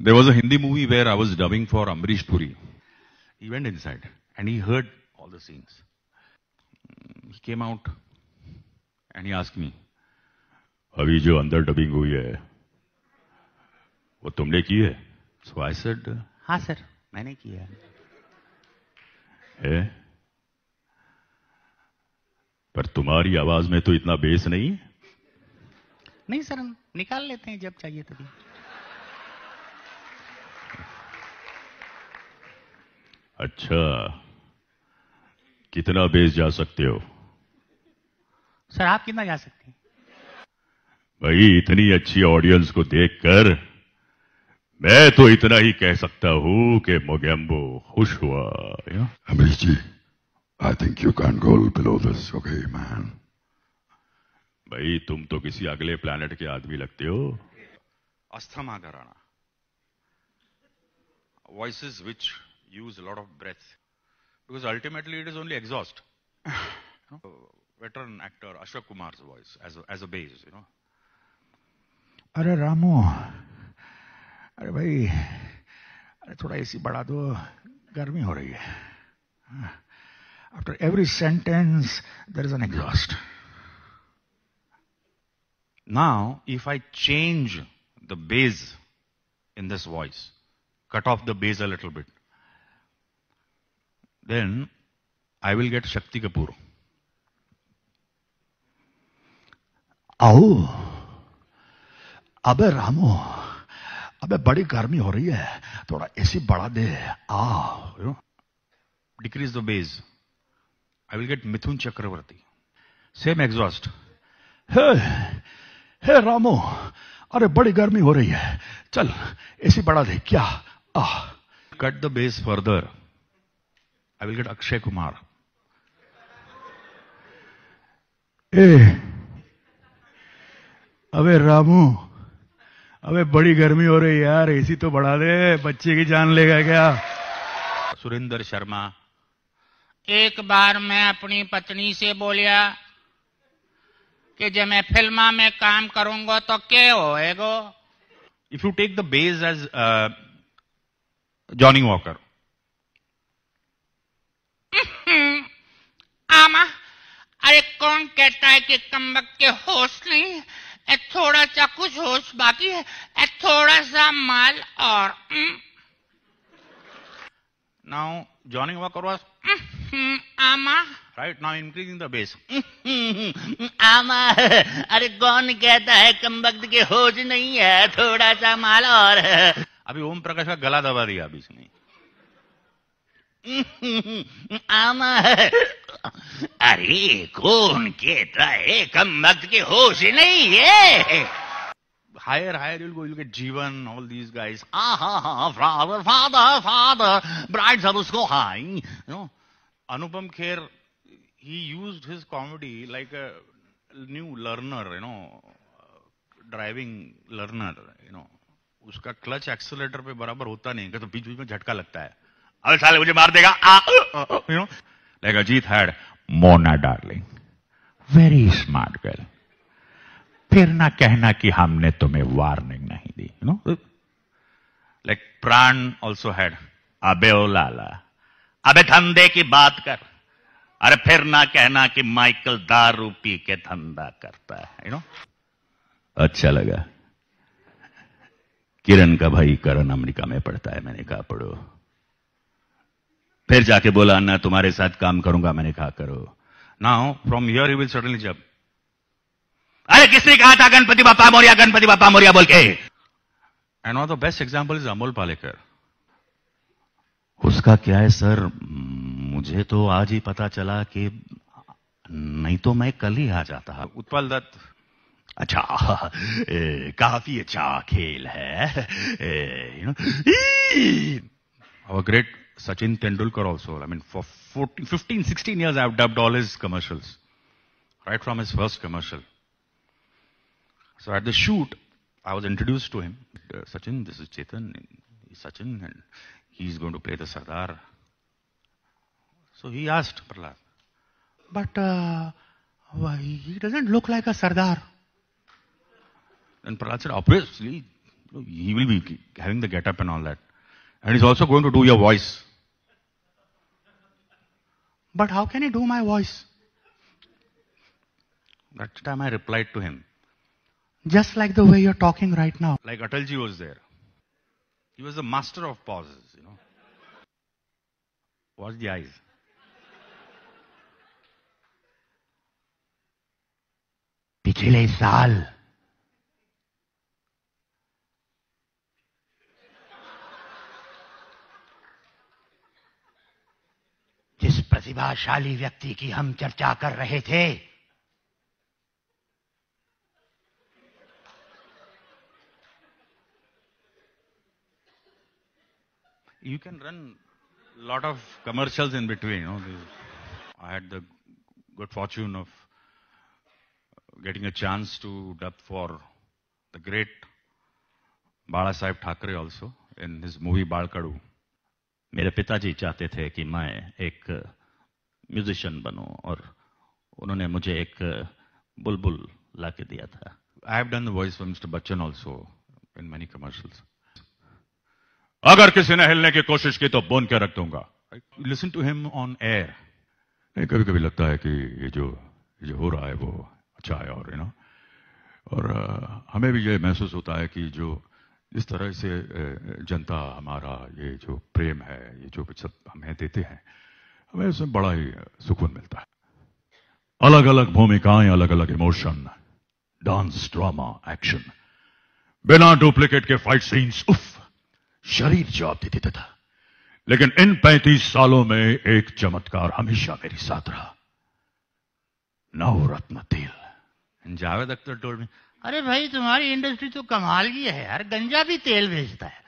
There was a Hindi movie where I was dubbing for Amrish Puri. He went inside and he heard all the scenes. He came out and he asked me, abhi jo andar dubbing hui hai wo tumne ki hai so i said ha sir maine ki hai eh par tumhari awaaz mein to itna bass nahi है नहीं sir हम निकाल लेते हैं जब चाहिए तभी अच्छा कितना बेस जा सकते हो सर आप कितना जा सकते हैं भाई इतनी अच्छी ऑडियंस को देखकर मैं तो इतना ही कह सकता हूं कि मोगेम्बो खुश हुआ Amrish ji I think you can go below this okay man भाई तुम तो किसी अगले प्लानिट के आदमी लगते हो अस्थमा कराना voice which use a lot of breath because ultimately it is only exhaust. you know? Veteran actor Ashok Kumar's voice as a, as a bass, you know. अरे रामू अरे भाई अरे थोड़ा एसी बढ़ा दो गर्मी हो रही है After every sentence, there is an exhaust. Now, if I change the bass in this voice, cut off the bass a little bit, then I will get Shakti Kapoor. आओ अबे रामो अबे बड़ी गर्मी हो रही है थोड़ा एसी बढ़ा दे आओ decrease the base I will get Mithun Chakraborty same exhaust hey hey Ramo अरे बड़ी गर्मी हो रही है चल ऐसी बढ़ा दे क्या ah cut the base further I will get Akshay Kumar. ए, अबे रामू अबे बड़ी गर्मी हो रही यार एसी तो बढ़ा दे बच्चे की जान लेगा क्या सुरेंद्र शर्मा एक बार मैं अपनी पत्नी से बोलिया कि जब मैं फिल्मा में काम करूंगा तो क्या होएगो if you take the base as Johnny Walker अरे कौन कहता है कि कम के होश नहीं है थोड़ा सा कुछ होश बाकी है थोड़ा सा माल और नाउ joining worker करवा आमा right now increasing the base आमा अरे कौन कहता है कम वक्त के होश नहीं है थोड़ा सा माल और अभी ओम प्रकाश का गला दबा दिया अभी इसने आमा अरे कौन कहता है कम मत के होश नहीं है higher higher you'll go you'll get Jeevan all these guys आ हा हा फादर फादर फादर ब्राइट सब उसको I know Anupam Kher he use his comedy like a new learner you know driving learner you know उसका क्लच एक्सलेटर पे बराबर होता नहीं तो बीच बीच में झटका लगता है अरे साले मुझे मार देगा you know like Ajit had Mona darling very smart girl फिर ना कहना कि हमने तुम्हें वार्निंग नहीं दी no like Pran also had अबे ओ लाला अबे धंधे की बात कर अरे फिर ना कहना कि माइकल दारू पी के धंधा करता है यू नो अच्छा लगा किरण का भाई करण अमेरिका में पढ़ता है मैंने कहा पढ़ो फिर जाके बोला अन्ना तुम्हारे साथ काम करूंगा मैंने कहा करो now from your you will suddenly जब अरे किसने कहा था गणपति बापा मोरिया गणपति बापा मोरिया बोल के and of the best example is Amol Palekar उसका क्या है सर मुझे तो आज ही पता चला कि नहीं तो मैं कल ही आ जाता उत्पल दत्त अच्छा ए, काफी अच्छा खेल है you know great Sachin Tendulkar also. I mean, for 14, 15, 16 years, I've dubbed all his commercials, right from his first commercial. So at the shoot, I was introduced to him. Uh, Sachin, this is Chetan. He's Sachin, and he's going to play the Sardar. So he asked Prahlad, but uh, why, he doesn't look like a Sardar. And Prahlad said, obviously, he will be having the get up and all that. And he's also going to do your voice. But how can he do my voice? That time I replied to him, just like the way you're talking right now. Like Atalji was there. He was the master of pauses, you know. Watch the eyes. पिछले saal. प्रतिभाशाली व्यक्ति की हम चर्चा कर रहे थे you can run lot of commercial in between I had the good fortune of getting a chance to dub for the great Bala Saheb Thackeray also in his movie बाड़कड़ू मेरे पिताजी चाहते थे कि मैं एक म्यूजिशियन बनो और उन्होंने मुझे एक बुलबुल ला के दिया था I have done the voice for mister Bachchan also in many commercials अगर किसी ने हिलने की कोशिश की तो बोन के रख दूंगा listen to him on air नहीं कभी कभी लगता है कि ये जो ये जो हो रहा है वो अच्छा है और यू नो और हमें भी ये महसूस होता है कि जो इस तरह से जनता हमारा ये जो प्रेम है ये जो सब हमें देते हैं हमें उसमें बड़ा ही सुकून मिलता है अलग अलग भूमिकाएं अलग अलग इमोशन डांस ड्रामा एक्शन बिना डुप्लीकेट के फाइट सीन्स उफ शरीर जवाब दे देता था लेकिन इन पैंतीस सालों में एक चमत्कार हमेशा मेरे साथ रहा नवरत्न तेल जावेद अख्तर टोल में अरे भाई तुम्हारी इंडस्ट्री तो कमाल की है यार गंजा भी तेल भेजता है